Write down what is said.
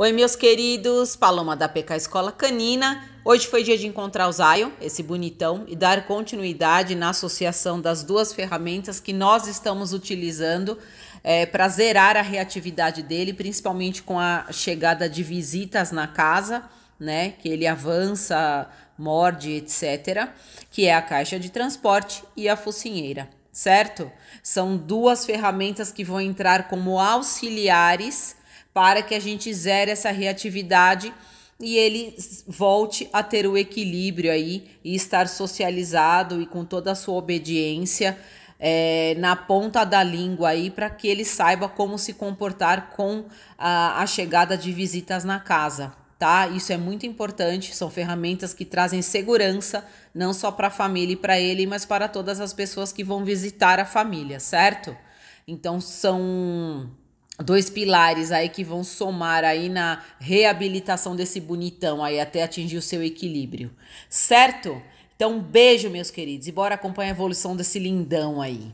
Oi, meus queridos, Paloma da PK Escola Canina. Hoje foi dia de encontrar o Zion, esse bonitão, e dar continuidade na associação das duas ferramentas que nós estamos utilizando é, para zerar a reatividade dele, principalmente com a chegada de visitas na casa, né? Que ele avança, morde, etc. Que é a caixa de transporte e a focinheira, certo? São duas ferramentas que vão entrar como auxiliares para que a gente zere essa reatividade e ele volte a ter o equilíbrio aí e estar socializado e com toda a sua obediência é, na ponta da língua aí para que ele saiba como se comportar com a, a chegada de visitas na casa. Tá? Isso é muito importante, são ferramentas que trazem segurança, não só para a família e para ele, mas para todas as pessoas que vão visitar a família, certo? Então são dois pilares aí que vão somar aí na reabilitação desse bonitão aí até atingir o seu equilíbrio, certo? Então, um beijo, meus queridos, e bora acompanhar a evolução desse lindão aí.